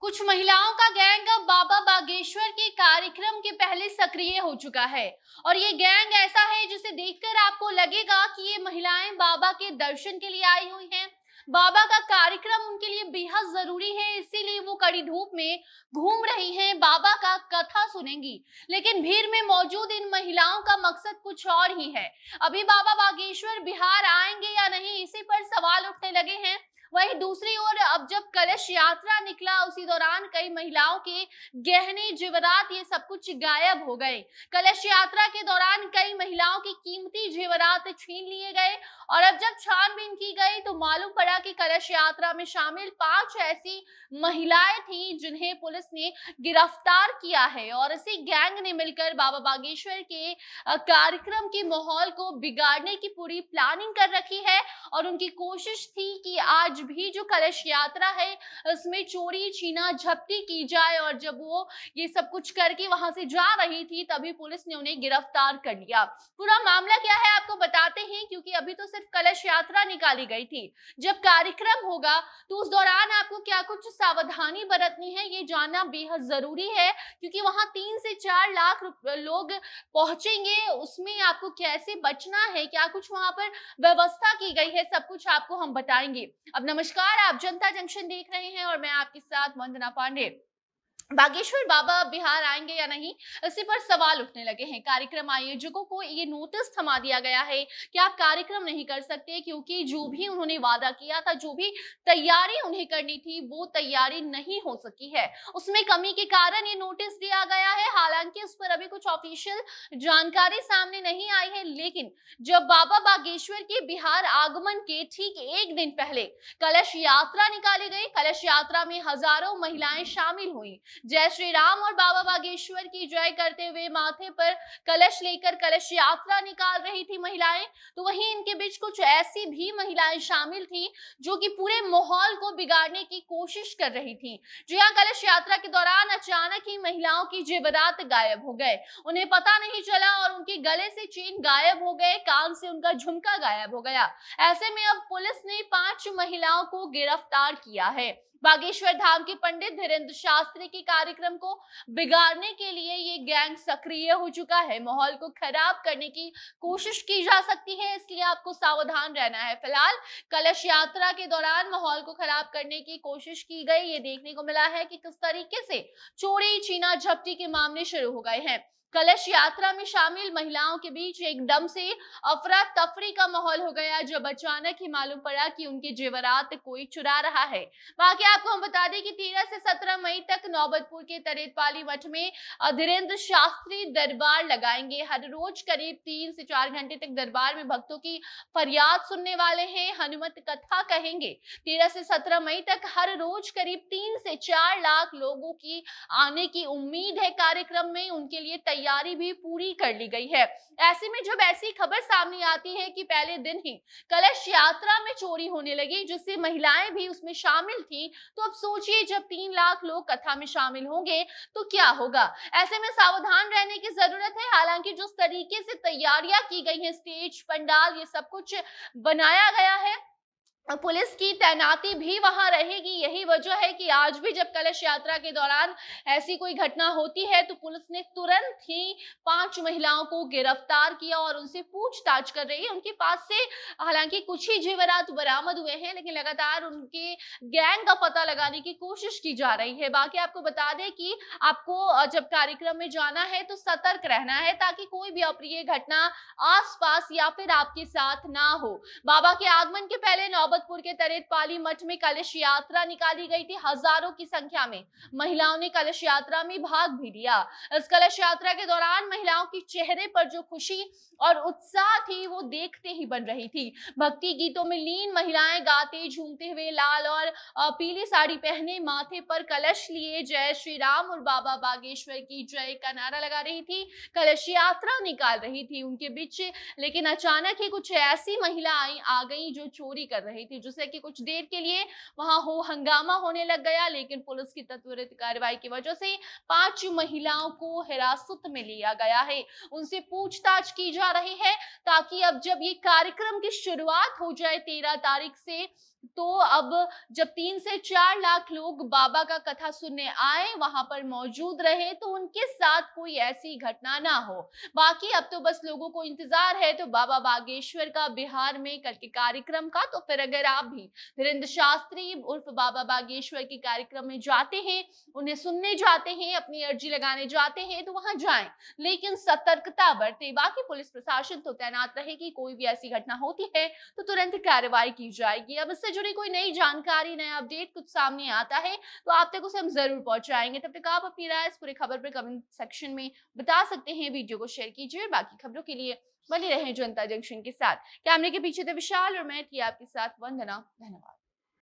कुछ महिलाओं का गैंग अब बाबा बागेश्वर के कार्यक्रम के पहले सक्रिय हो चुका है और ये गैंग ऐसा है जिसे देखकर आपको लगेगा कि ये महिलाएं बाबा के दर्शन के लिए आई हुई हैं बाबा का कार्यक्रम उनके लिए बेहद जरूरी है इसीलिए वो कड़ी धूप में घूम रही हैं बाबा का कथा सुनेंगी लेकिन भीड़ में मौजूद इन महिलाओं का मकसद कुछ और ही है अभी बाबा बागेश्वर बिहार आएंगे या नहीं इसी पर सवाल उठने लगे हैं वहीं दूसरी ओर अब जब कलश यात्रा निकला उसी दौरान कई महिलाओं के गहने जेवरात ये सब कुछ गायब हो गए कलश यात्रा के दौरान कई महिलाओं के कीमती जेवरात छीन लिए गए और अब जब छानबीन की गई तो मालूम पड़ा कि कलश यात्रा में शामिल पांच ऐसी महिलाएं थी जिन्हें पुलिस ने गिरफ्तार किया है और इसी गैंग ने मिलकर बाबा बागेश्वर के कार्यक्रम के माहौल को बिगाड़ने की पूरी प्लानिंग कर रखी है और उनकी कोशिश थी कि आज आज भी जो कलश यात्रा है उसमें चोरी छीना झपटी की जाए और जब वो ये सब कुछ करके वहां से जा रही थी तभी पुलिस ने उन्हें गिरफ्तार कर लिया पूरा मामला क्या है आपको बताते हैं क्योंकि अभी तो सिर्फ कलश यात्रा निकाली गई थी जब कार्यक्रम होगा तो उस दौरान आपको क्या कुछ सावधानी बरतनी है ये जानना बेहद जरूरी है क्योंकि वहां तीन से चार लाख लोग पहुंचेंगे उसमें आपको कैसे बचना है क्या कुछ वहां पर व्यवस्था की गई है सब कुछ आपको हम बताएंगे अब नमस्कार आप जनता जंक्शन देख रहे हैं और मैं आपके साथ वंदना पांडे बागेश्वर बाबा बिहार आएंगे या नहीं इसी पर सवाल उठने लगे हैं कार्यक्रम आयोजकों को ये नोटिस थमा दिया गया है कि आप कार्यक्रम नहीं कर सकते क्योंकि जो भी उन्होंने वादा किया था जो भी तैयारी उन्हें करनी थी वो तैयारी नहीं हो सकी है उसमें कमी के कारण ये नोटिस दिया गया है हालांकि उस पर अभी कुछ ऑफिशियल जानकारी सामने नहीं आई है लेकिन जब बाबा बागेश्वर के बिहार आगमन के ठीक एक दिन पहले कलश यात्रा निकाली गई कलश यात्रा में हजारों महिलाएं शामिल हुई जय श्री राम और बाबा बागेश्वर की जय करते हुए माथे पर कलश लेकर कलश यात्रा निकाल रही थी महिलाएं तो वहीं इनके बीच कुछ ऐसी भी महिलाएं शामिल थी जो कि पूरे माहौल को बिगाड़ने की कोशिश कर रही थी जी हाँ कलश यात्रा के दौरान अचानक ही महिलाओं की जेवरात गायब हो गए उन्हें पता नहीं चला और उनके गले से चेन गायब हो गए कान से उनका झुमका गायब हो गया ऐसे में अब पुलिस ने पांच महिलाओं को गिरफ्तार किया है बागेश्वर धाम के पंडित धीरेन्द्र शास्त्री के कार्यक्रम को बिगाड़ने के लिए ये गैंग सक्रिय हो चुका है माहौल को खराब करने की कोशिश की जा सकती है इसलिए आपको सावधान रहना है फिलहाल कलश यात्रा के दौरान माहौल को खराब करने की कोशिश की गई ये देखने को मिला है कि किस तरीके से चोरी छीना झपटी के मामले शुरू हो गए हैं कलश यात्रा में शामिल महिलाओं के बीच एकदम से अफरा तफरी का माहौल हो गया जब अचानक ही मालूम पड़ा कि उनके जेवरात कोई चुरा रहा है बाकी आपको हम बता दें कि 13 से 17 मई तक नौबतपुर के तरेतपाली मठ में धीरेन्द्र शास्त्री दरबार लगाएंगे हर रोज करीब तीन से चार घंटे तक दरबार में भक्तों की फरियाद सुनने वाले हैं हनुमत कथा कहेंगे तेरह से सत्रह मई तक हर रोज करीब तीन से चार लाख लोगों की आने की उम्मीद है कार्यक्रम में उनके लिए तैयारी भी पूरी कर ली गई है ऐसे में जब ऐसी खबर सामने आती है कि पहले दिन ही कलश यात्रा में चोरी होने लगी जिससे महिलाएं भी उसमें शामिल थी तो अब सोचिए जब तीन लाख लोग कथा में शामिल होंगे तो क्या होगा ऐसे में सावधान रहने की जरूरत है हालांकि जिस तरीके से तैयारियां की गई है स्टेज पंडाल ये सब कुछ बनाया गया है पुलिस की तैनाती भी वहां रहेगी यही वजह है कि आज भी जब कलश यात्रा के दौरान ऐसी कोई घटना होती है तो पुलिस ने तुरंत ही पांच महिलाओं को गिरफ्तार किया और उनसे पूछताछ कर रही है उनके पास से हालांकि कुछ ही जेवरात बरामद हुए हैं लेकिन लगातार उनके गैंग का पता लगाने की कोशिश की जा रही है बाकी आपको बता दें कि आपको जब कार्यक्रम में जाना है तो सतर्क रहना है ताकि कोई भी अप्रिय घटना आस या फिर आपके साथ ना हो बाबा के आगमन के पहले नौबत दाऊदपुर के तरेतपाली मठ में कलश यात्रा निकाली गई थी हजारों की संख्या में महिलाओं ने कलश यात्रा में भाग भी लिया इस कलश यात्रा के दौरान महिलाओं के चेहरे पर जो खुशी और उत्साह थी वो देखते ही बन रही थी भक्ति गीतों में लीन महिलाएं गाते झूमते हुए लाल और पीली साड़ी पहने माथे पर कलश लिए जय श्री राम और बाबा बागेश्वर की जय का नारा लगा रही थी कलश यात्रा निकाल रही थी उनके बीच लेकिन अचानक ही कुछ ऐसी आई आ गई जो चोरी कर रही गई थी जिससे कि कुछ देर के लिए वहां हो हंगामा होने लग गया लेकिन पुलिस की तत्वरित कार्रवाई की वजह से पांच महिलाओं को हिरासत में लिया गया है उनसे पूछताछ की जा रही है ताकि अब जब ये कार्यक्रम की शुरुआत हो जाए तेरह तारीख से तो अब जब तीन से चार लाख लोग बाबा का कथा सुनने आए वहां पर मौजूद रहे तो उनके साथ कोई ऐसी घटना ना हो बाकी अब तो बस लोगों को इंतजार है तो बाबा बागेश्वर का बिहार में कल के कार्यक्रम का तो फिर अगर आप भी धीरेन्द्र शास्त्री उर्फ बाबा बागेश्वर के कार्यक्रम में जाते हैं उन्हें सुनने जाते हैं अपनी अर्जी लगाने जाते हैं तो वहां जाएं लेकिन सतर्कता बरते बाकी पुलिस प्रशासन तो तैनात रहेगी कोई भी ऐसी घटना होती है तो तुरंत कार्रवाई की जाएगी अब इससे जुड़ी कोई नई जानकारी नया अपडेट कुछ सामने आता है तो आप तक उसे हम जरूर पहुंचाएंगे तब तक आप अपनी राय इस पूरी खबर पर कमेंट सेक्शन में बता सकते हैं वीडियो को शेयर कीजिए बाकी खबरों के लिए बने रहे जनता जंक्शन के साथ कैमरे के पीछे थे विशाल और मैं थी आपके साथ वंदना धन्यवाद